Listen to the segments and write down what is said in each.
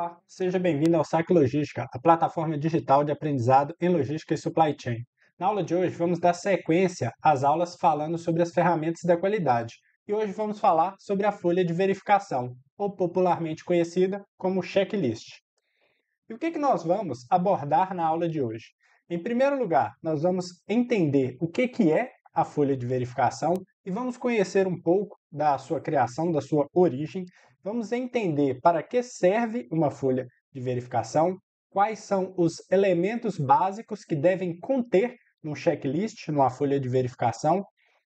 Olá, seja bem-vindo ao SAC Logística, a plataforma digital de aprendizado em logística e supply chain. Na aula de hoje, vamos dar sequência às aulas falando sobre as ferramentas da qualidade. E hoje vamos falar sobre a folha de verificação, ou popularmente conhecida como checklist. E o que, que nós vamos abordar na aula de hoje? Em primeiro lugar, nós vamos entender o que, que é a folha de verificação e vamos conhecer um pouco da sua criação, da sua origem, vamos entender para que serve uma folha de verificação, quais são os elementos básicos que devem conter num checklist, numa folha de verificação.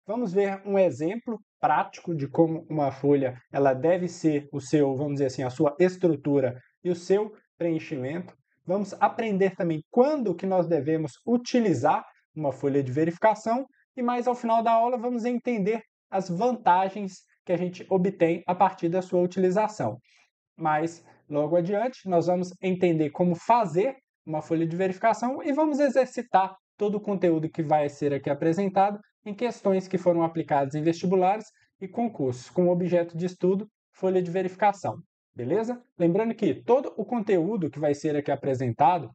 Vamos ver um exemplo prático de como uma folha ela deve ser o seu, vamos dizer assim, a sua estrutura e o seu preenchimento. Vamos aprender também quando que nós devemos utilizar uma folha de verificação e mais ao final da aula vamos entender as vantagens que a gente obtém a partir da sua utilização. Mas logo adiante, nós vamos entender como fazer uma folha de verificação e vamos exercitar todo o conteúdo que vai ser aqui apresentado em questões que foram aplicadas em vestibulares e concursos, com objeto de estudo folha de verificação. Beleza? Lembrando que todo o conteúdo que vai ser aqui apresentado,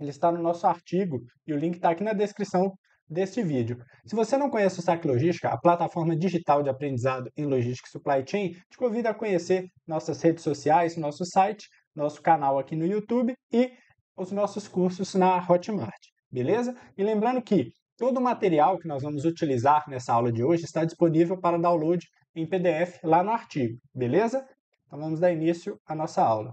ele está no nosso artigo e o link está aqui na descrição deste vídeo. Se você não conhece o SAC Logística, a plataforma digital de aprendizado em logística e supply chain, te convido a conhecer nossas redes sociais, nosso site, nosso canal aqui no YouTube e os nossos cursos na Hotmart, beleza? E lembrando que todo o material que nós vamos utilizar nessa aula de hoje está disponível para download em PDF lá no artigo, beleza? Então vamos dar início à nossa aula.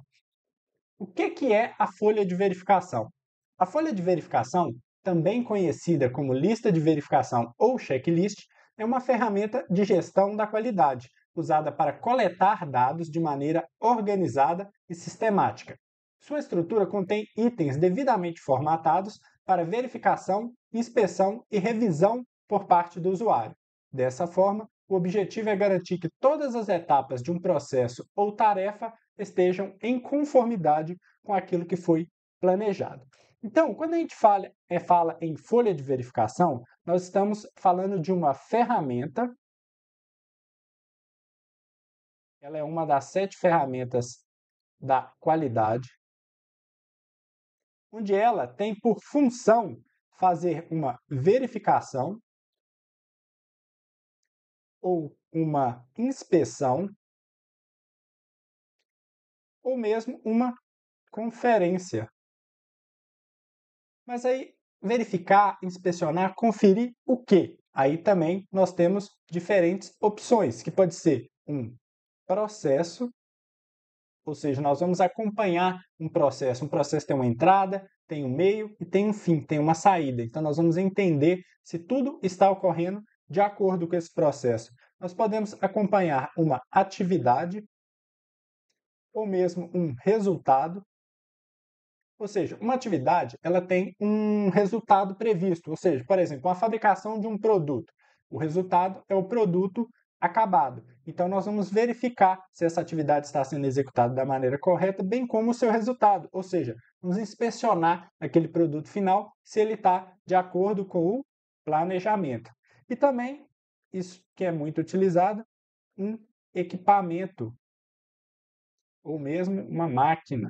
O que, que é a folha de verificação? A folha de verificação também conhecida como lista de verificação ou checklist, é uma ferramenta de gestão da qualidade, usada para coletar dados de maneira organizada e sistemática. Sua estrutura contém itens devidamente formatados para verificação, inspeção e revisão por parte do usuário. Dessa forma, o objetivo é garantir que todas as etapas de um processo ou tarefa estejam em conformidade com aquilo que foi planejado. Então, quando a gente fala, é, fala em folha de verificação, nós estamos falando de uma ferramenta. Ela é uma das sete ferramentas da qualidade, onde ela tem por função fazer uma verificação ou uma inspeção ou mesmo uma conferência. Mas aí, verificar, inspecionar, conferir o quê? Aí também nós temos diferentes opções, que pode ser um processo, ou seja, nós vamos acompanhar um processo. Um processo tem uma entrada, tem um meio e tem um fim, tem uma saída. Então nós vamos entender se tudo está ocorrendo de acordo com esse processo. Nós podemos acompanhar uma atividade ou mesmo um resultado, ou seja, uma atividade ela tem um resultado previsto. Ou seja, por exemplo, a fabricação de um produto. O resultado é o produto acabado. Então, nós vamos verificar se essa atividade está sendo executada da maneira correta, bem como o seu resultado. Ou seja, vamos inspecionar aquele produto final se ele está de acordo com o planejamento. E também, isso que é muito utilizado, um equipamento ou mesmo uma máquina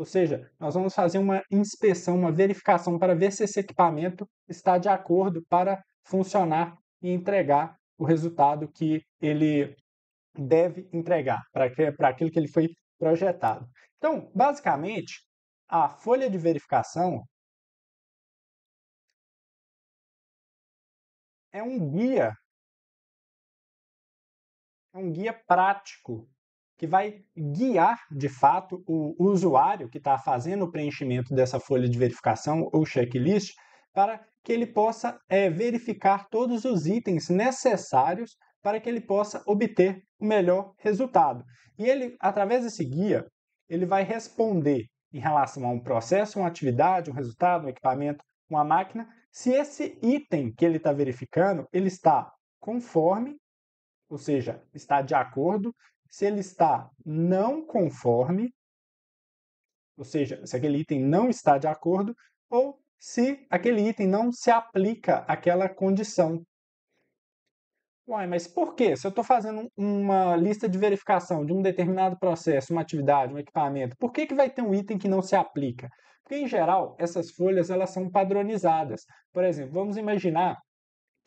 ou seja, nós vamos fazer uma inspeção, uma verificação para ver se esse equipamento está de acordo para funcionar e entregar o resultado que ele deve entregar, para aquilo que ele foi projetado. Então, basicamente, a folha de verificação é um guia, é um guia prático que vai guiar, de fato, o usuário que está fazendo o preenchimento dessa folha de verificação ou checklist para que ele possa é, verificar todos os itens necessários para que ele possa obter o melhor resultado. E ele, através desse guia, ele vai responder em relação a um processo, uma atividade, um resultado, um equipamento, uma máquina, se esse item que ele está verificando, ele está conforme, ou seja, está de acordo se ele está não conforme, ou seja, se aquele item não está de acordo, ou se aquele item não se aplica àquela condição. Uai, mas por quê? Se eu estou fazendo uma lista de verificação de um determinado processo, uma atividade, um equipamento, por que, que vai ter um item que não se aplica? Porque, em geral, essas folhas elas são padronizadas. Por exemplo, vamos imaginar,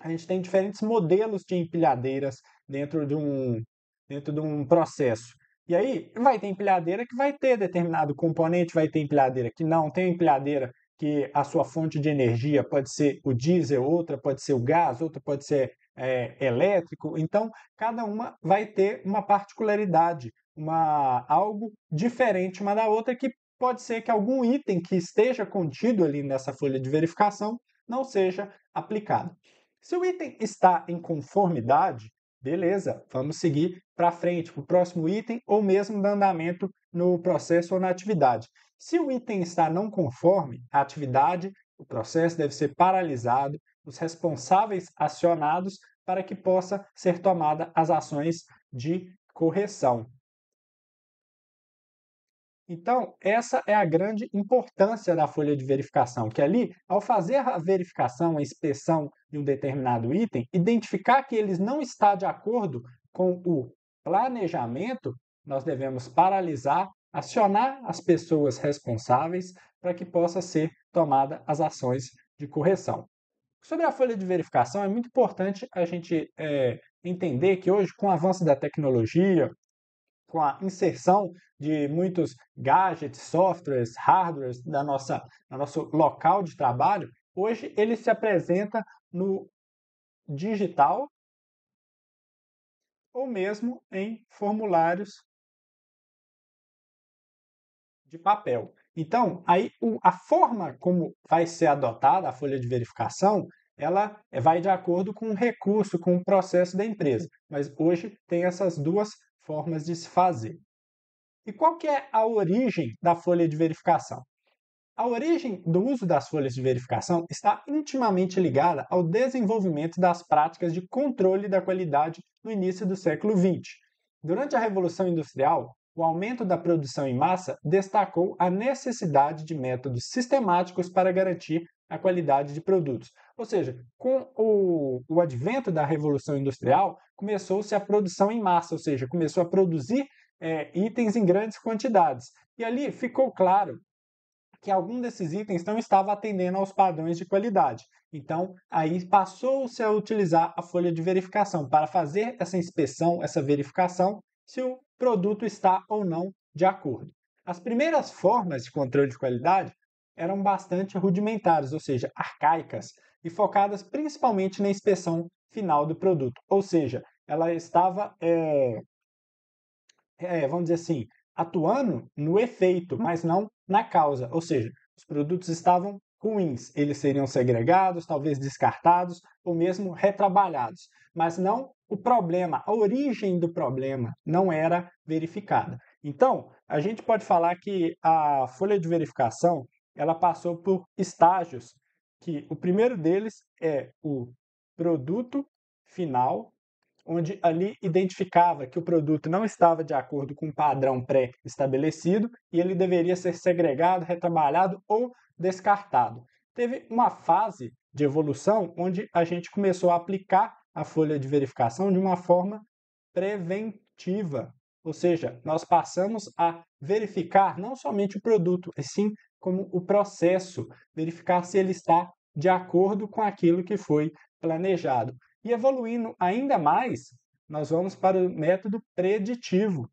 a gente tem diferentes modelos de empilhadeiras dentro de um, dentro de um processo. E aí vai ter empilhadeira que vai ter determinado componente, vai ter empilhadeira que não, tem empilhadeira que a sua fonte de energia pode ser o diesel, outra pode ser o gás, outra pode ser é, elétrico. Então, cada uma vai ter uma particularidade, uma algo diferente uma da outra que pode ser que algum item que esteja contido ali nessa folha de verificação não seja aplicado. Se o item está em conformidade, Beleza, vamos seguir para frente, para o próximo item, ou mesmo do andamento no processo ou na atividade. Se o item está não conforme, a atividade, o processo deve ser paralisado, os responsáveis acionados para que possa ser tomada as ações de correção. Então, essa é a grande importância da folha de verificação, que ali, ao fazer a verificação, a inspeção de um determinado item, identificar que eles não está de acordo com o planejamento, nós devemos paralisar, acionar as pessoas responsáveis para que possa ser tomada as ações de correção. Sobre a folha de verificação, é muito importante a gente é, entender que hoje, com o avanço da tecnologia, com a inserção de muitos gadgets, softwares, hardwares da nossa, nosso local de trabalho, hoje ele se apresenta no digital ou mesmo em formulários de papel. Então, aí a forma como vai ser adotada a folha de verificação, ela vai de acordo com o recurso, com o processo da empresa. Mas hoje tem essas duas formas de se fazer. E qual que é a origem da folha de verificação? A origem do uso das folhas de verificação está intimamente ligada ao desenvolvimento das práticas de controle da qualidade no início do século XX. Durante a Revolução Industrial, o aumento da produção em massa destacou a necessidade de métodos sistemáticos para garantir a qualidade de produtos. Ou seja, com o, o advento da Revolução Industrial, começou-se a produção em massa, ou seja, começou a produzir é, itens em grandes quantidades. E ali ficou claro que algum desses itens não estava atendendo aos padrões de qualidade. Então, aí passou-se a utilizar a folha de verificação para fazer essa inspeção, essa verificação, se o produto está ou não de acordo. As primeiras formas de controle de qualidade eram bastante rudimentares, ou seja, arcaicas, e focadas principalmente na inspeção final do produto. Ou seja, ela estava é, é, vamos dizer assim, atuando no efeito, uhum. mas não na causa. Ou seja, os produtos estavam ruins, eles seriam segregados, talvez descartados ou mesmo retrabalhados, mas não o problema, a origem do problema não era verificada. Então, a gente pode falar que a folha de verificação ela passou por estágios que o primeiro deles é o produto final onde ali identificava que o produto não estava de acordo com o padrão pré-estabelecido e ele deveria ser segregado, retrabalhado ou descartado. Teve uma fase de evolução onde a gente começou a aplicar a folha de verificação de uma forma preventiva, ou seja, nós passamos a verificar não somente o produto, e sim como o processo, verificar se ele está de acordo com aquilo que foi planejado. E evoluindo ainda mais, nós vamos para o método preditivo,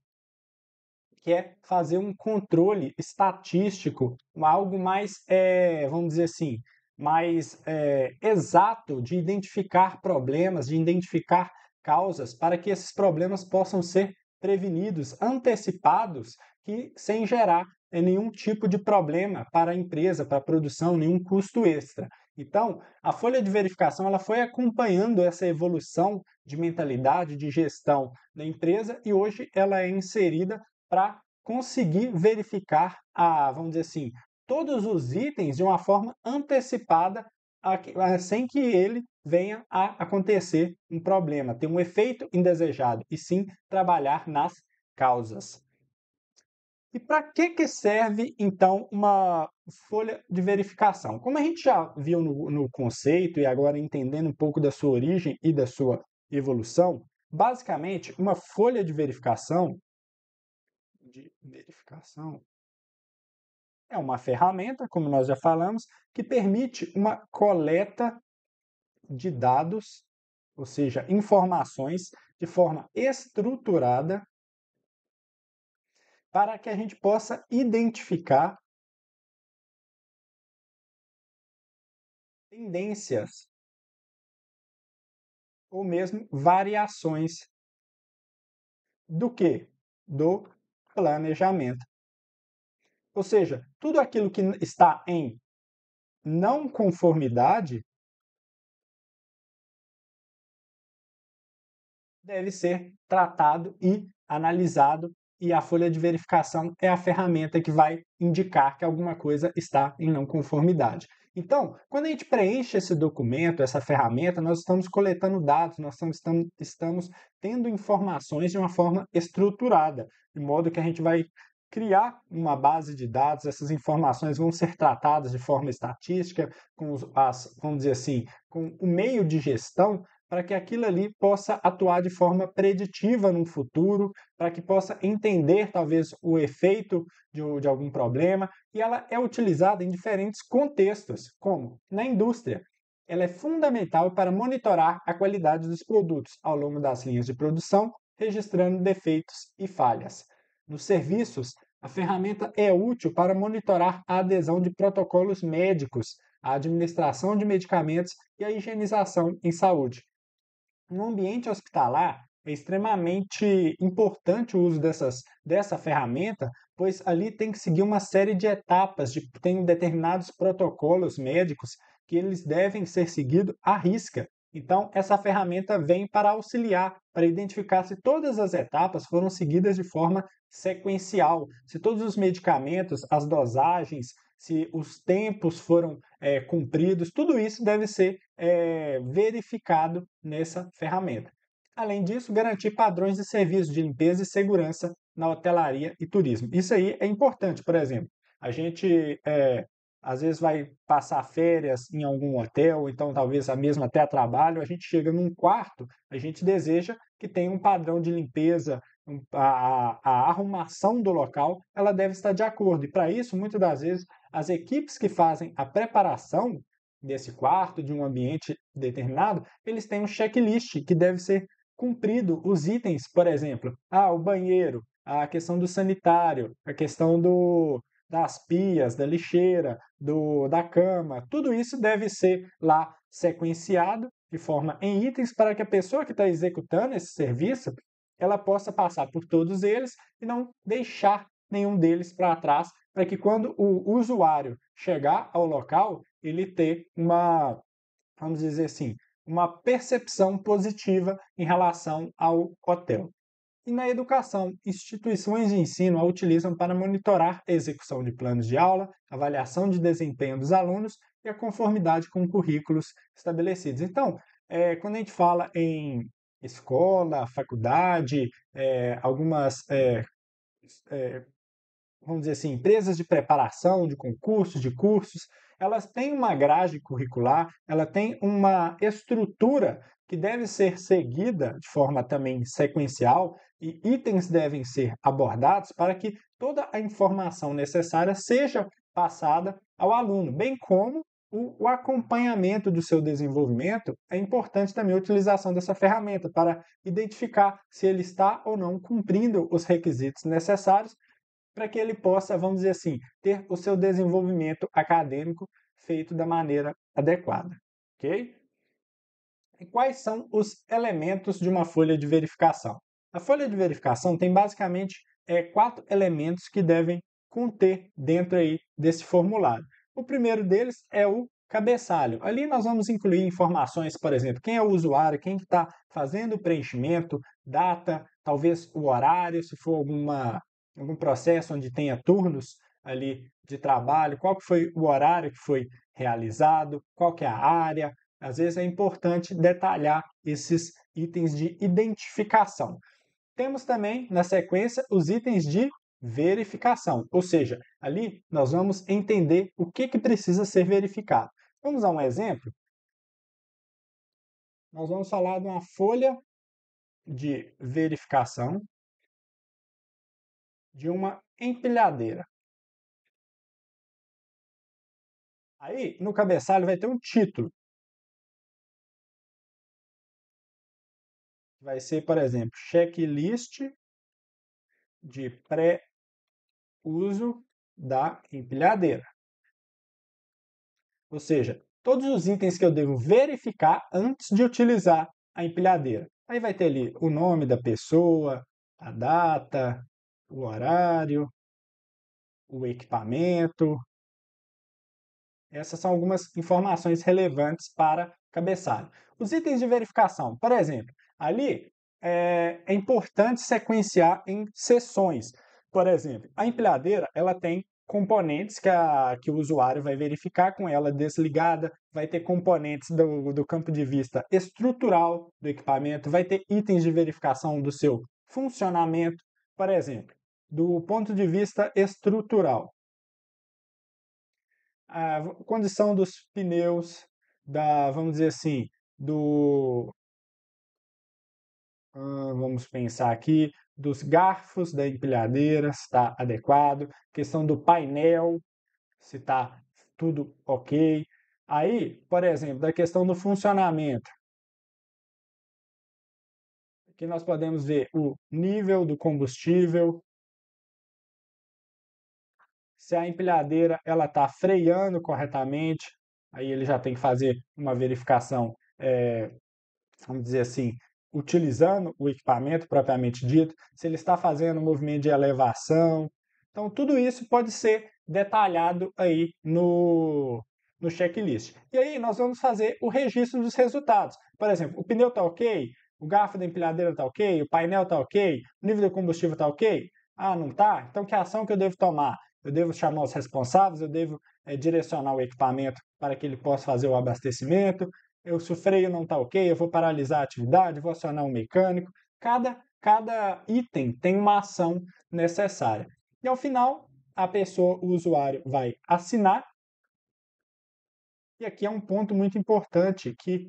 que é fazer um controle estatístico, algo mais, é, vamos dizer assim, mais é, exato de identificar problemas, de identificar causas, para que esses problemas possam ser prevenidos, antecipados, que sem gerar eh, nenhum tipo de problema para a empresa, para a produção, nenhum custo extra. Então, a folha de verificação ela foi acompanhando essa evolução de mentalidade de gestão da empresa e hoje ela é inserida para conseguir verificar a, vamos dizer assim, todos os itens de uma forma antecipada, sem que ele venha a acontecer um problema, ter um efeito indesejado, e sim trabalhar nas causas. E para que, que serve, então, uma folha de verificação? Como a gente já viu no, no, conceito e agora entendendo um pouco da sua origem e da sua evolução, basicamente, uma folha de verificação, de verificação é uma ferramenta, como nós já falamos, que permite uma coleta de dados, ou seja, informações de forma estruturada para que a gente possa identificar tendências ou mesmo variações do que? Do planejamento. Ou seja, tudo aquilo que está em não conformidade deve ser tratado e analisado e a folha de verificação é a ferramenta que vai indicar que alguma coisa está em não conformidade. Então, quando a gente preenche esse documento, essa ferramenta, nós estamos coletando dados, nós estamos, tendo informações de uma forma estruturada, de modo que a gente vai criar uma base de dados, essas informações vão ser tratadas de forma estatística, com as, vamos dizer assim, com o meio de gestão para que aquilo ali possa atuar de forma preditiva no futuro, para que possa entender talvez o efeito de, de, algum problema, e ela é utilizada em diferentes contextos, como na indústria. Ela é fundamental para monitorar a qualidade dos produtos ao longo das linhas de produção, registrando defeitos e falhas. Nos serviços, a ferramenta é útil para monitorar a adesão de protocolos médicos, a administração de medicamentos e a higienização em saúde. No ambiente hospitalar, é extremamente importante o uso dessas, dessa ferramenta, pois ali tem que seguir uma série de etapas, de, tem determinados protocolos médicos que eles devem ser seguidos à risca. Então, essa ferramenta vem para auxiliar, para identificar se todas as etapas foram seguidas de forma sequencial, se todos os medicamentos, as dosagens, se os tempos foram é, cumpridos, tudo isso deve ser é, verificado nessa ferramenta. Além disso, garantir padrões de serviço de limpeza e segurança na hotelaria e turismo. Isso aí é importante, por exemplo, a gente é, às vezes vai passar férias em algum hotel, então talvez a mesma até a trabalho, a gente chega num quarto, a gente deseja que tenha um padrão de limpeza, a, a, a arrumação do local, ela deve estar de acordo. E para isso, muitas das vezes, as equipes que fazem a preparação desse quarto, de um ambiente determinado, eles têm um checklist que deve ser cumprido os itens, por exemplo, ah, o banheiro, a questão do sanitário, a questão do das pias, da lixeira, do da cama, tudo isso deve ser lá sequenciado de forma em itens para que a pessoa que está executando esse serviço ela possa passar por todos eles e não deixar nenhum deles para trás, para que quando o usuário chegar ao local, ele ter uma, vamos dizer assim, uma percepção positiva em relação ao hotel. E na educação, instituições de ensino a utilizam para monitorar a execução de planos de aula, avaliação de desempenho dos alunos e a conformidade com currículos estabelecidos. Então, é, quando a gente fala em escola, faculdade, é, algumas é, é vamos dizer assim, empresas de preparação, de concursos, de cursos, elas têm uma grade curricular, ela tem uma estrutura que deve ser seguida de forma também sequencial e itens devem ser abordados para que toda a informação necessária seja passada ao aluno, bem como o, acompanhamento do seu desenvolvimento é importante também a utilização dessa ferramenta para identificar se ele está ou não cumprindo os requisitos necessários para que ele possa, vamos dizer assim, ter o seu desenvolvimento acadêmico feito da maneira adequada, ok? E quais são os elementos de uma folha de verificação? A folha de verificação tem basicamente é, quatro elementos que devem conter dentro aí desse formulário. O primeiro deles é o cabeçalho. Ali nós vamos incluir informações, por exemplo, quem é o usuário, quem está fazendo o preenchimento, data, talvez o horário, se for alguma algum processo onde tenha turnos ali de trabalho, qual que foi o horário que foi realizado, qual que é a área. Às vezes é importante detalhar esses itens de identificação. Temos também, na sequência, os itens de verificação, ou seja, ali nós vamos entender o que, que precisa ser verificado. Vamos a um exemplo? Nós vamos falar de uma folha de verificação de uma empilhadeira. Aí, no cabeçalho, vai ter um título. Vai ser, por exemplo, checklist de pré-uso da empilhadeira. Ou seja, todos os itens que eu devo verificar antes de utilizar a empilhadeira. Aí vai ter ali o nome da pessoa, a data, o horário, o equipamento. Essas são algumas informações relevantes para cabeçalho. Os itens de verificação, por exemplo, ali é, é importante sequenciar em sessões. Por exemplo, a empilhadeira ela tem componentes que, a, que o usuário vai verificar com ela desligada, vai ter componentes do, do campo de vista estrutural do equipamento, vai ter itens de verificação do seu funcionamento. Por exemplo, do ponto de vista estrutural. A condição dos pneus, da, vamos dizer assim, do. Ah, vamos pensar aqui, dos garfos da empilhadeira, se está adequado, questão do painel, se está tudo ok. Aí, por exemplo, da questão do funcionamento. Aqui nós podemos ver o nível do combustível, se a empilhadeira ela está freando corretamente, aí ele já tem que fazer uma verificação, é, vamos dizer assim, utilizando o equipamento propriamente dito, se ele está fazendo um movimento de elevação. Então, tudo isso pode ser detalhado aí no, no checklist. E aí nós vamos fazer o registro dos resultados. Por exemplo, o pneu está ok, o garfo da empilhadeira está ok, o painel está ok, o nível de combustível está ok. Ah, não está? Então que ação que eu devo tomar? eu devo chamar os responsáveis, eu devo é, direcionar o equipamento para que ele possa fazer o abastecimento, eu, se o freio não está ok, eu vou paralisar a atividade, vou acionar um mecânico. Cada, cada item tem uma ação necessária. E ao final, a pessoa, o usuário, vai assinar. E aqui é um ponto muito importante que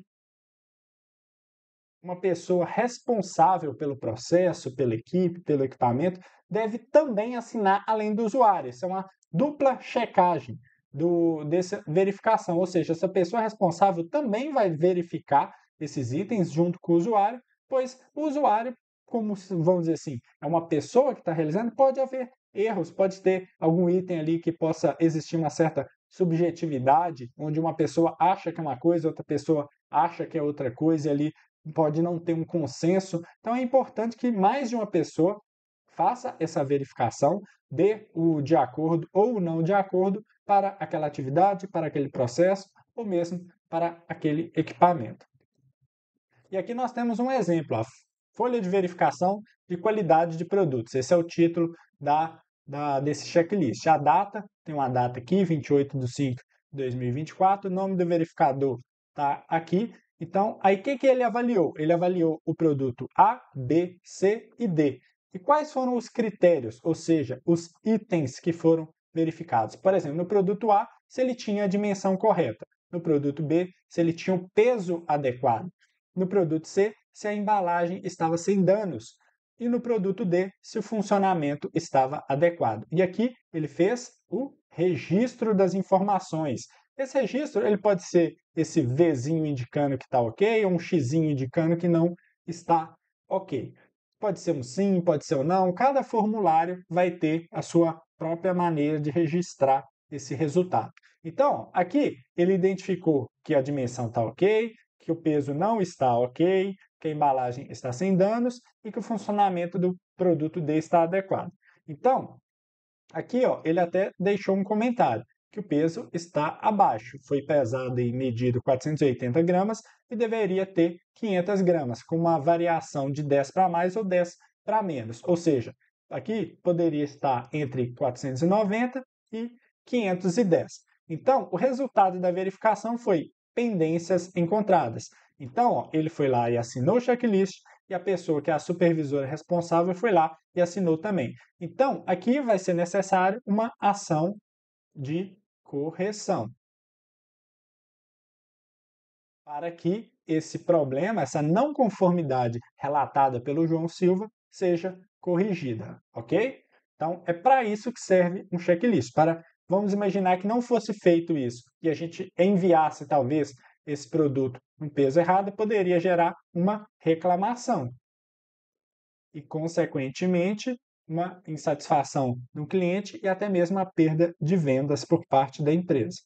uma pessoa responsável pelo processo, pela equipe, pelo equipamento, deve também assinar além do usuário. Isso é uma dupla checagem do, dessa verificação, ou seja, essa pessoa responsável também vai verificar esses itens junto com o usuário, pois o usuário, como vamos dizer assim, é uma pessoa que está realizando, pode haver erros, pode ter algum item ali que possa existir uma certa subjetividade, onde uma pessoa acha que é uma coisa, outra pessoa acha que é outra coisa e ali pode não ter um consenso. Então é importante que mais de uma pessoa faça essa verificação, dê o de acordo ou não de acordo para aquela atividade, para aquele processo ou mesmo para aquele equipamento. E aqui nós temos um exemplo, a folha de verificação de qualidade de produtos. Esse é o título da, da, desse checklist. A data, tem uma data aqui, 28 de 5 de 2024, o nome do verificador está aqui. Então, aí o que, que ele avaliou? Ele avaliou o produto A, B, C e D. E quais foram os critérios, ou seja, os itens que foram verificados? Por exemplo, no produto A, se ele tinha a dimensão correta. No produto B, se ele tinha o peso adequado. No produto C, se a embalagem estava sem danos. E no produto D, se o funcionamento estava adequado. E aqui ele fez o registro das informações. Esse registro ele pode ser esse Vzinho indicando que está ok, ou um X indicando que não está ok. Pode ser um sim, pode ser um não. Cada formulário vai ter a sua própria maneira de registrar esse resultado. Então, aqui ele identificou que a dimensão está ok, que o peso não está ok, que a embalagem está sem danos e que o funcionamento do produto D está adequado. Então, aqui ó, ele até deixou um comentário que o peso está abaixo. Foi pesado e medido 480 gramas e deveria ter 500 gramas, com uma variação de 10 para mais ou 10 para menos. Ou seja, aqui poderia estar entre 490 e 510. Então, o resultado da verificação foi pendências encontradas. Então, ó, ele foi lá e assinou o checklist e a pessoa que é a supervisora responsável foi lá e assinou também. Então, aqui vai ser necessário uma ação de correção. Para que esse problema, essa não conformidade relatada pelo João Silva, seja corrigida, ok? Então, é para isso que serve um checklist, para, vamos imaginar que não fosse feito isso e a gente enviasse, talvez, esse produto um peso errado, poderia gerar uma reclamação. E, consequentemente, uma insatisfação do cliente e até mesmo a perda de vendas por parte da empresa.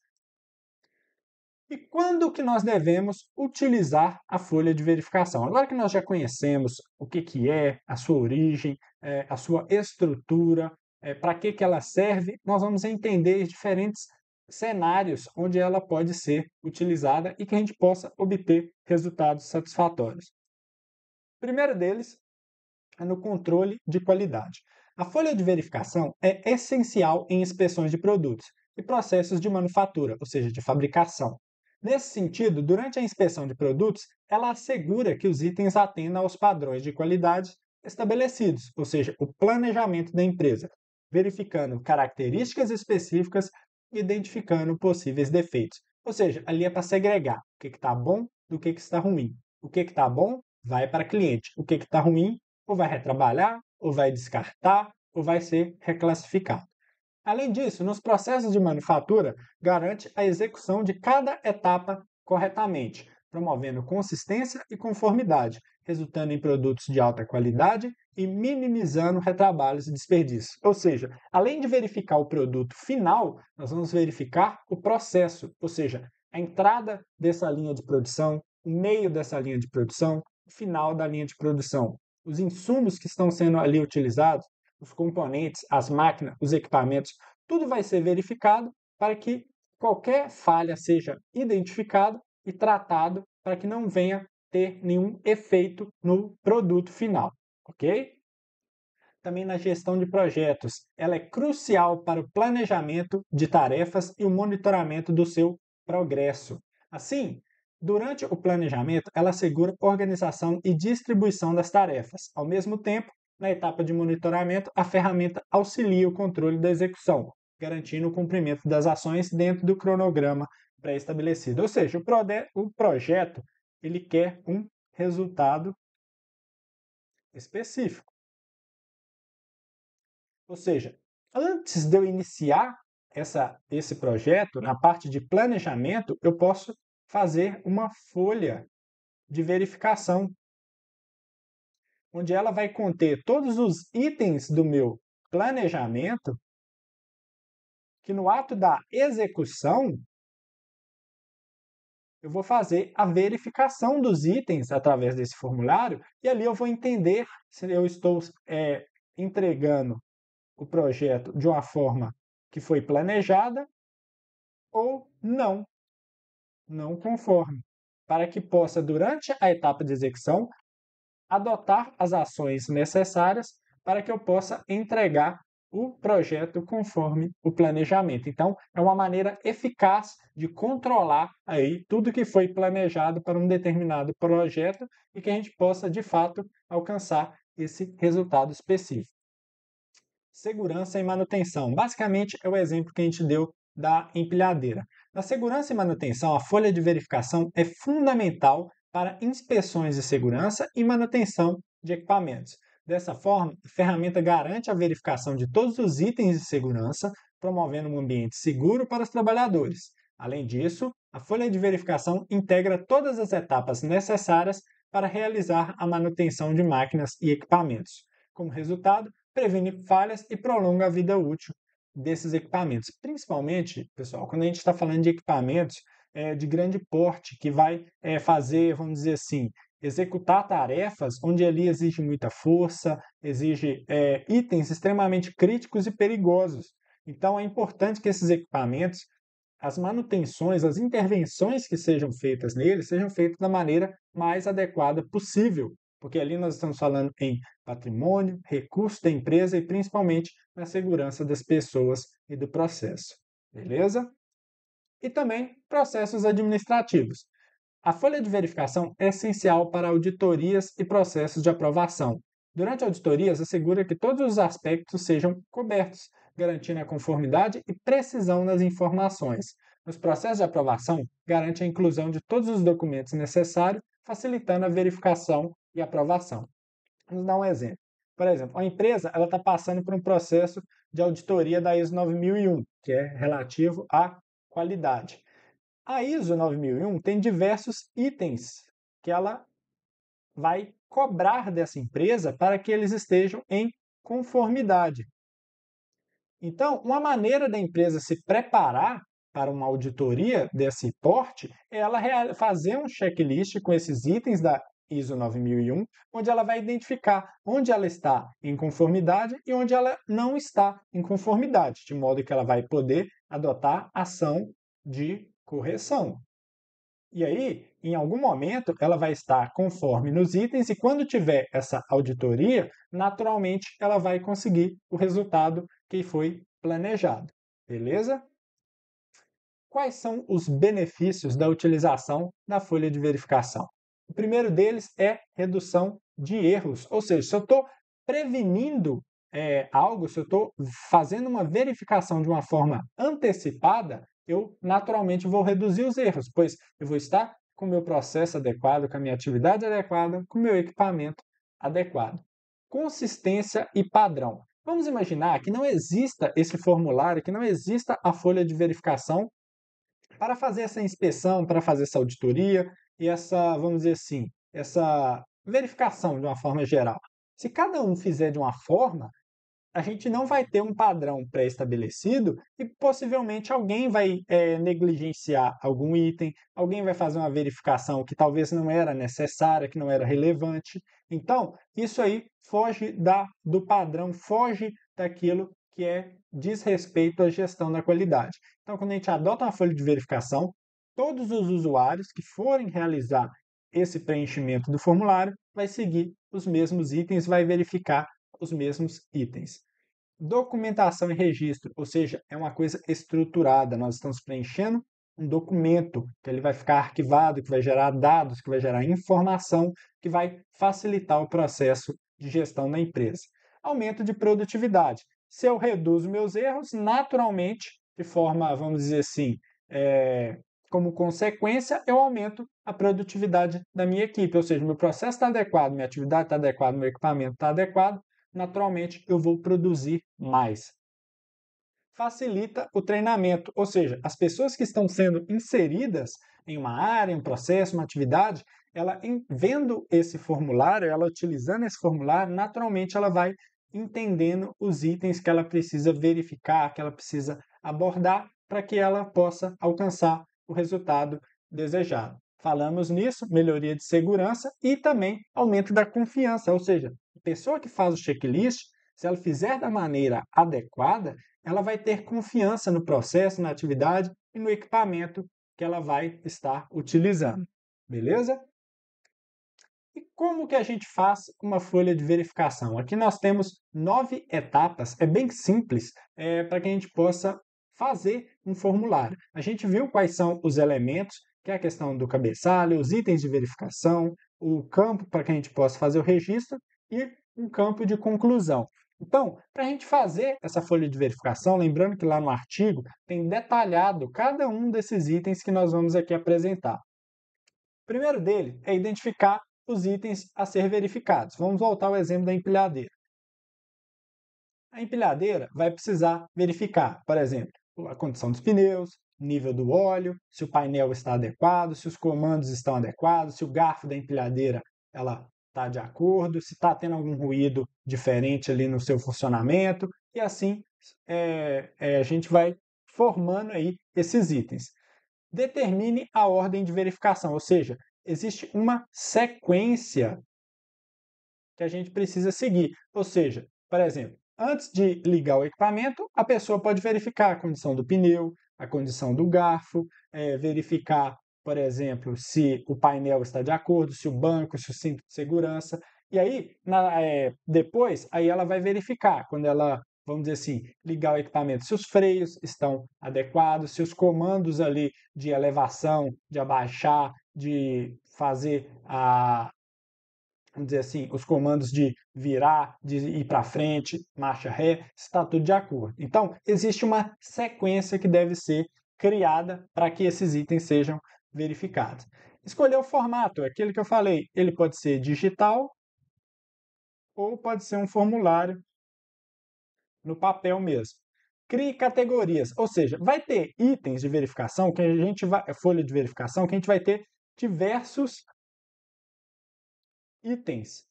E quando que nós devemos utilizar a folha de verificação? Agora que nós já conhecemos o que, que é, a sua origem, é, a sua estrutura, é, para que, que ela serve, nós vamos entender diferentes cenários onde ela pode ser utilizada e que a gente possa obter resultados satisfatórios. primeiro deles é no controle de qualidade. A folha de verificação é essencial em inspeções de produtos e processos de manufatura, ou seja, de fabricação. Nesse sentido, durante a inspeção de produtos, ela assegura que os itens atendam aos padrões de qualidade estabelecidos, ou seja, o planejamento da empresa, verificando características específicas e identificando possíveis defeitos. Ou seja, ali é para segregar o que está bom do que, que está ruim. O que está bom vai para cliente, o que está ruim ou vai retrabalhar, ou vai descartar, ou vai ser reclassificado. Além disso, nos processos de manufatura, garante a execução de cada etapa corretamente, promovendo consistência e conformidade, resultando em produtos de alta qualidade e minimizando retrabalhos e desperdícios. Ou seja, além de verificar o produto final, nós vamos verificar o processo, ou seja, a entrada dessa linha de produção, o meio dessa linha de produção, o final da linha de produção, os insumos que estão sendo ali utilizados, os componentes, as máquinas, os equipamentos, tudo vai ser verificado para que qualquer falha seja identificada e tratado para que não venha ter nenhum efeito no produto final, ok? Também na gestão de projetos, ela é crucial para o planejamento de tarefas e o monitoramento do seu progresso. Assim, Durante o planejamento, ela assegura organização e distribuição das tarefas. Ao mesmo tempo, na etapa de monitoramento, a ferramenta auxilia o controle da execução, garantindo o cumprimento das ações dentro do cronograma pré-estabelecido. Ou seja, o, o projeto ele quer um resultado específico. Ou seja, antes de eu iniciar essa, esse projeto, na parte de planejamento, eu posso fazer uma folha de verificação, onde ela vai conter todos os itens do meu planejamento, que no ato da execução eu vou fazer a verificação dos itens através desse formulário e ali eu vou entender se eu estou é, entregando o projeto de uma forma que foi planejada ou não não conforme, para que possa, durante a etapa de execução, adotar as ações necessárias para que eu possa entregar o projeto conforme o planejamento. Então, é uma maneira eficaz de controlar aí tudo que foi planejado para um determinado projeto e que a gente possa, de fato, alcançar esse resultado específico. Segurança e manutenção. Basicamente, é o exemplo que a gente deu da empilhadeira. Na segurança e manutenção, a folha de verificação é fundamental para inspeções de segurança e manutenção de equipamentos. Dessa forma, a ferramenta garante a verificação de todos os itens de segurança, promovendo um ambiente seguro para os trabalhadores. Além disso, a folha de verificação integra todas as etapas necessárias para realizar a manutenção de máquinas e equipamentos. Como resultado, previne falhas e prolonga a vida útil desses equipamentos. Principalmente, pessoal, quando a gente está falando de equipamentos é, de grande porte, que vai é, fazer, vamos dizer assim, executar tarefas onde ali exige muita força, exige é, itens extremamente críticos e perigosos. Então, é importante que esses equipamentos, as manutenções, as intervenções que sejam feitas neles, sejam feitas da maneira mais adequada possível, porque ali nós estamos falando em patrimônio, recurso da empresa e principalmente na segurança das pessoas e do processo. Beleza? E também processos administrativos. A folha de verificação é essencial para auditorias e processos de aprovação. Durante auditorias, assegura que todos os aspectos sejam cobertos, garantindo a conformidade e precisão nas informações. Nos processos de aprovação, garante a inclusão de todos os documentos necessários, facilitando a verificação e aprovação. Vamos dar um exemplo. Por exemplo, a empresa ela está passando por um processo de auditoria da ISO 9001, que é relativo à qualidade. A ISO 9001 tem diversos itens que ela vai cobrar dessa empresa para que eles estejam em conformidade. Então, uma maneira da empresa se preparar para uma auditoria desse porte é ela fazer um checklist com esses itens da ISO 9001, onde ela vai identificar onde ela está em conformidade e onde ela não está em conformidade, de modo que ela vai poder adotar ação de correção. E aí, em algum momento, ela vai estar conforme nos itens, e quando tiver essa auditoria, naturalmente ela vai conseguir o resultado que foi planejado. Beleza? Quais são os benefícios da utilização da folha de verificação? O primeiro deles é redução de erros, ou seja, se eu estou prevenindo é, algo, se eu estou fazendo uma verificação de uma forma antecipada, eu naturalmente vou reduzir os erros, pois eu vou estar com o meu processo adequado, com a minha atividade adequada, com o meu equipamento adequado. Consistência e padrão. Vamos imaginar que não exista esse formulário, que não exista a folha de verificação para fazer essa inspeção, para fazer essa auditoria, e essa, vamos dizer assim, essa verificação de uma forma geral. Se cada um fizer de uma forma, a gente não vai ter um padrão pré-estabelecido e possivelmente alguém vai é, negligenciar algum item, alguém vai fazer uma verificação que talvez não era necessária, que não era relevante. Então, isso aí foge da, do padrão, foge daquilo que é diz respeito à gestão da qualidade. Então, quando a gente adota uma folha de verificação, todos os usuários que forem realizar esse preenchimento do formulário vai seguir os mesmos itens, vai verificar os mesmos itens. Documentação e registro, ou seja, é uma coisa estruturada. Nós estamos preenchendo um documento que ele vai ficar arquivado, que vai gerar dados, que vai gerar informação, que vai facilitar o processo de gestão da empresa. Aumento de produtividade. Se eu reduzo meus erros, naturalmente, de forma, vamos dizer assim, é, como consequência, eu aumento a produtividade da minha equipe. Ou seja, meu processo está adequado, minha atividade está adequada, meu equipamento está adequado, naturalmente eu vou produzir mais. Facilita o treinamento, ou seja, as pessoas que estão sendo inseridas em uma área, um processo, uma atividade, ela vendo esse formulário, ela utilizando esse formulário, naturalmente ela vai entendendo os itens que ela precisa verificar, que ela precisa abordar para que ela possa alcançar o resultado desejado. Falamos nisso, melhoria de segurança e também aumento da confiança, ou seja, a pessoa que faz o checklist, se ela fizer da maneira adequada, ela vai ter confiança no processo, na atividade e no equipamento que ela vai estar utilizando. Beleza? E como que a gente faz uma folha de verificação? Aqui nós temos nove etapas, é bem simples, é, para que a gente possa fazer um formulário. A gente viu quais são os elementos, que é a questão do cabeçalho, os itens de verificação, o campo para que a gente possa fazer o registro e um campo de conclusão. Então, para a gente fazer essa folha de verificação, lembrando que lá no artigo tem detalhado cada um desses itens que nós vamos aqui apresentar. O primeiro dele é identificar os itens a ser verificados. Vamos voltar ao exemplo da empilhadeira. A empilhadeira vai precisar verificar, por exemplo, a condição dos pneus, nível do óleo, se o painel está adequado, se os comandos estão adequados, se o garfo da empilhadeira ela está de acordo, se está tendo algum ruído diferente ali no seu funcionamento e assim é, é, a gente vai formando aí esses itens. Determine a ordem de verificação, ou seja, existe uma sequência que a gente precisa seguir. Ou seja, por exemplo, Antes de ligar o equipamento, a pessoa pode verificar a condição do pneu, a condição do garfo, é, verificar, por exemplo, se o painel está de acordo, se o banco, se o cinto de segurança. E aí, na, é, depois, aí ela vai verificar, quando ela, vamos dizer assim, ligar o equipamento, se os freios estão adequados, se os comandos ali de elevação, de abaixar, de fazer a, vamos dizer assim, os comandos de virar, de ir para frente, marcha ré, está tudo de acordo. Então, existe uma sequência que deve ser criada para que esses itens sejam verificados. Escolher o formato, é aquele que eu falei, ele pode ser digital ou pode ser um formulário no papel mesmo. Crie categorias, ou seja, vai ter itens de verificação que a gente vai, folha de verificação que a gente vai ter diversos itens.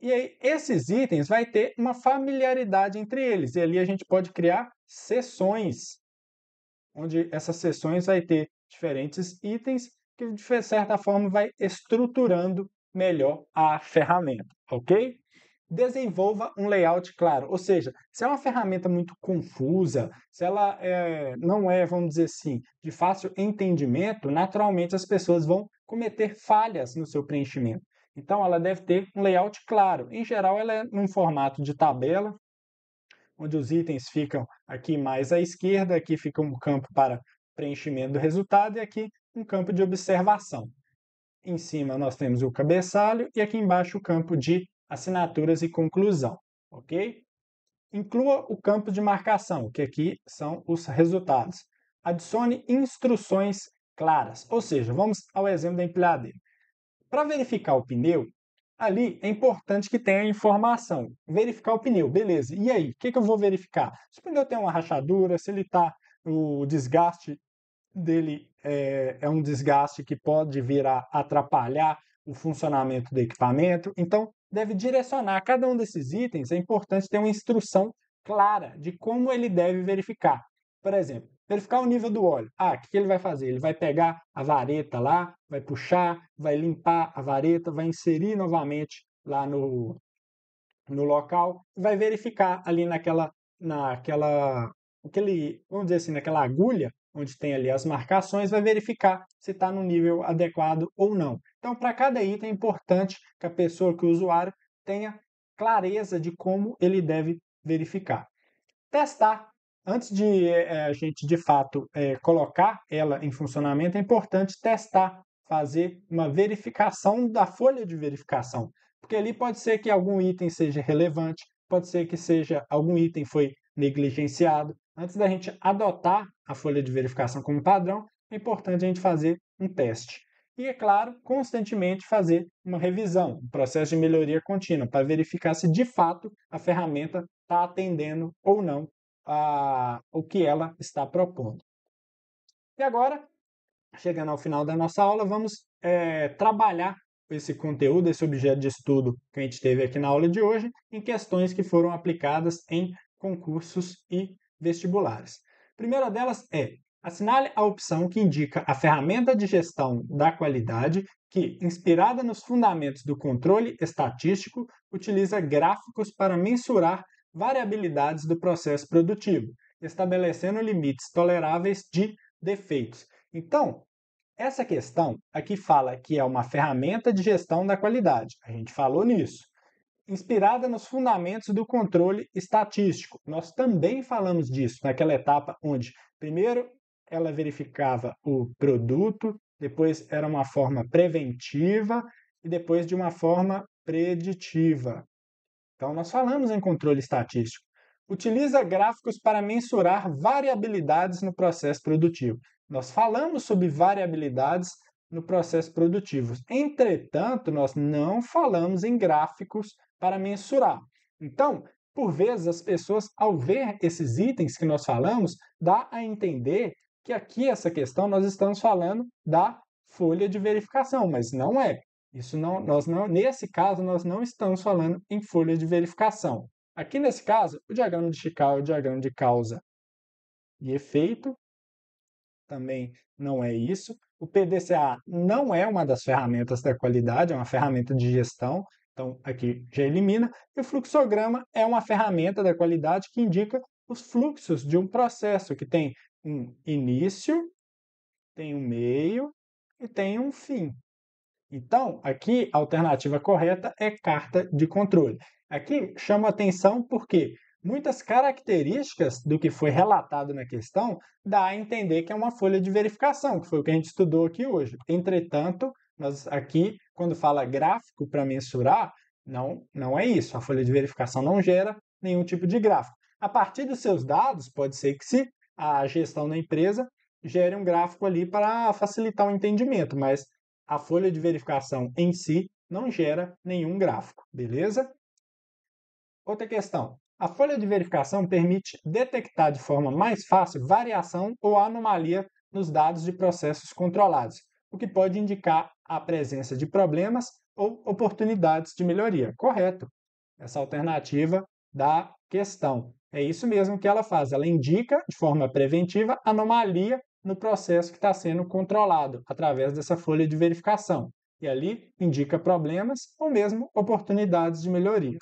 E aí, esses itens vai ter uma familiaridade entre eles. E ali a gente pode criar seções, onde essas seções vai ter diferentes itens que, de certa forma, vai estruturando melhor a ferramenta, ok? Desenvolva um layout claro, ou seja, se é uma ferramenta muito confusa, se ela é, não é, vamos dizer assim, de fácil entendimento, naturalmente as pessoas vão cometer falhas no seu preenchimento. Então, ela deve ter um layout claro. Em geral, ela é num formato de tabela, onde os itens ficam aqui mais à esquerda, aqui fica um campo para preenchimento do resultado e aqui um campo de observação. Em cima nós temos o cabeçalho e aqui embaixo o campo de assinaturas e conclusão, ok? Inclua o campo de marcação, que aqui são os resultados. Adicione instruções claras, ou seja, vamos ao exemplo da empilhadeira. Para verificar o pneu, ali é importante que tenha informação. Verificar o pneu, beleza. E aí, o que, que eu vou verificar? Se o pneu tem uma rachadura, se ele está, o desgaste dele é, é um desgaste que pode vir a atrapalhar o funcionamento do equipamento. Então, deve direcionar cada um desses itens. É importante ter uma instrução clara de como ele deve verificar. Por exemplo, Verificar o nível do óleo. Ah, o que ele vai fazer? Ele vai pegar a vareta lá, vai puxar, vai limpar a vareta, vai inserir novamente lá no, no local, vai verificar ali naquela, naquela, aquele, vamos dizer assim, naquela agulha onde tem ali as marcações, vai verificar se está no nível adequado ou não. Então, para cada item é importante que a pessoa, que o usuário, tenha clareza de como ele deve verificar. Testar Antes de é, a gente, de fato, é, colocar ela em funcionamento, é importante testar, fazer uma verificação da folha de verificação. Porque ali pode ser que algum item seja relevante, pode ser que seja algum item foi negligenciado. Antes da gente adotar a folha de verificação como padrão, é importante a gente fazer um teste. E, é claro, constantemente fazer uma revisão, um processo de melhoria contínua, para verificar se de fato a ferramenta está atendendo ou não a, o que ela está propondo. E agora, chegando ao final da nossa aula, vamos é, trabalhar esse conteúdo, esse objeto de estudo que a gente teve aqui na aula de hoje, em questões que foram aplicadas em concursos e vestibulares. A primeira delas é assinale a opção que indica a ferramenta de gestão da qualidade que, inspirada nos fundamentos do controle estatístico, utiliza gráficos para mensurar variabilidades do processo produtivo, estabelecendo limites toleráveis de defeitos. Então, essa questão aqui fala que é uma ferramenta de gestão da qualidade, a gente falou nisso. Inspirada nos fundamentos do controle estatístico. Nós também falamos disso naquela etapa onde, primeiro, ela verificava o produto, depois era uma forma preventiva e depois de uma forma preditiva. Então, nós falamos em controle estatístico. Utiliza gráficos para mensurar variabilidades no processo produtivo. Nós falamos sobre variabilidades no processo produtivo. Entretanto, nós não falamos em gráficos para mensurar. Então, por vezes, as pessoas, ao ver esses itens que nós falamos, dá a entender que aqui essa questão nós estamos falando da folha de verificação, mas não é. Isso não, nós não, nesse caso, nós não estamos falando em folha de verificação. Aqui nesse caso, o diagrama de Chicago é o diagrama de causa e efeito. Também não é isso. O PDCA não é uma das ferramentas da qualidade, é uma ferramenta de gestão. Então, aqui já elimina. E o fluxograma é uma ferramenta da qualidade que indica os fluxos de um processo que tem um início, tem um meio e tem um fim. Então, aqui a alternativa correta é carta de controle. Aqui chama atenção porque muitas características do que foi relatado na questão dá a entender que é uma folha de verificação, que foi o que a gente estudou aqui hoje. Entretanto, nós aqui, quando fala gráfico para mensurar, não, não é isso. A folha de verificação não gera nenhum tipo de gráfico. A partir dos seus dados, pode ser que se a gestão da empresa gere um gráfico ali para facilitar o entendimento, mas a folha de verificação em si não gera nenhum gráfico, beleza? Outra questão. A folha de verificação permite detectar de forma mais fácil variação ou anomalia nos dados de processos controlados, o que pode indicar a presença de problemas ou oportunidades de melhoria. Correto. Essa alternativa da questão. É isso mesmo que ela faz. Ela indica de forma preventiva anomalia no processo que está sendo controlado através dessa folha de verificação. E ali indica problemas ou mesmo oportunidades de melhoria.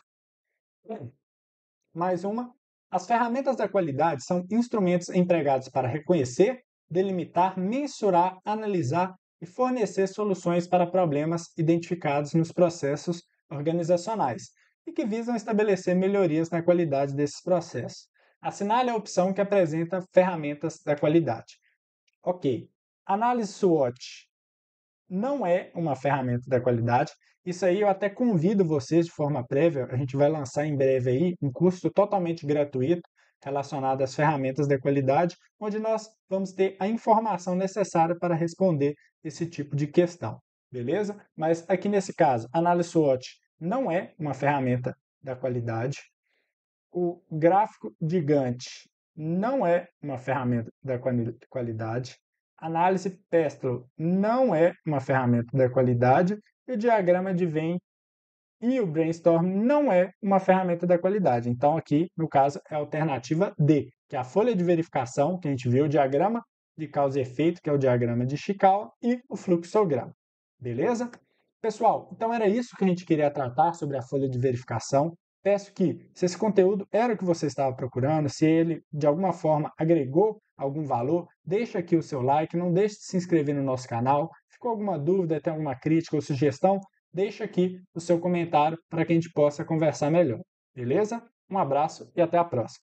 Mais uma. As ferramentas da qualidade são instrumentos empregados para reconhecer, delimitar, mensurar, analisar e fornecer soluções para problemas identificados nos processos organizacionais e que visam estabelecer melhorias na qualidade desses processos. Assinale a opção que apresenta ferramentas da qualidade. Ok. Análise SWOT não é uma ferramenta da qualidade. Isso aí eu até convido vocês de forma prévia, a gente vai lançar em breve aí um curso totalmente gratuito relacionado às ferramentas da qualidade, onde nós vamos ter a informação necessária para responder esse tipo de questão, beleza? Mas aqui nesse caso, análise SWOT não é uma ferramenta da qualidade. O gráfico de Gantt não é uma ferramenta da qualidade. Análise Pestle não é uma ferramenta da qualidade. E o diagrama de Venn e o Brainstorm não é uma ferramenta da qualidade. Então, aqui, no caso, é a alternativa D, que é a folha de verificação, que a gente viu o diagrama de causa e efeito, que é o diagrama de Chikawa, e o fluxograma. Beleza? Pessoal, então era isso que a gente queria tratar sobre a folha de verificação. Peço que, se esse conteúdo era o que você estava procurando, se ele de alguma forma agregou algum valor, deixe aqui o seu like, não deixe de se inscrever no nosso canal. Ficou alguma dúvida, tem alguma crítica ou sugestão? Deixe aqui o seu comentário para que a gente possa conversar melhor. Beleza? Um abraço e até a próxima.